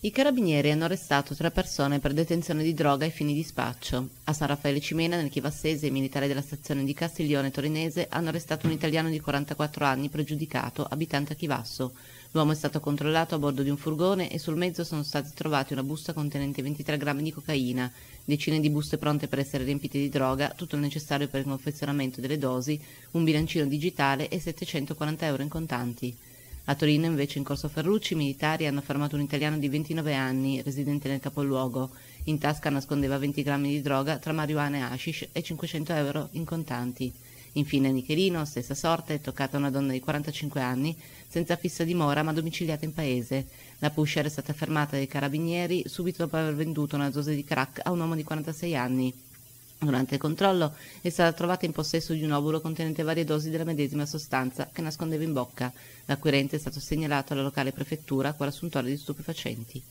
I carabinieri hanno arrestato tre persone per detenzione di droga ai fini di spaccio. A San Raffaele Cimena, nel Chivassese, i militari della stazione di Castiglione Torinese hanno arrestato un italiano di 44 anni pregiudicato, abitante a Chivasso. L'uomo è stato controllato a bordo di un furgone e sul mezzo sono stati trovati una busta contenente 23 grammi di cocaina, decine di buste pronte per essere riempite di droga, tutto il necessario per il confezionamento delle dosi, un bilancino digitale e 740 euro in contanti. A Torino, invece, in corso Ferrucci, i militari hanno fermato un italiano di 29 anni, residente nel capoluogo. In tasca nascondeva 20 grammi di droga tra marijuana e hashish e 500 euro in contanti. Infine, a Nichelino, stessa sorte, è toccata una donna di 45 anni, senza fissa dimora ma domiciliata in paese. La pusher è stata fermata dai carabinieri subito dopo aver venduto una dose di crack a un uomo di 46 anni. Durante il controllo è stata trovata in possesso di un ovulo contenente varie dosi della medesima sostanza che nascondeva in bocca. L'acquirente è stato segnalato alla locale prefettura quale assuntore di stupefacenti.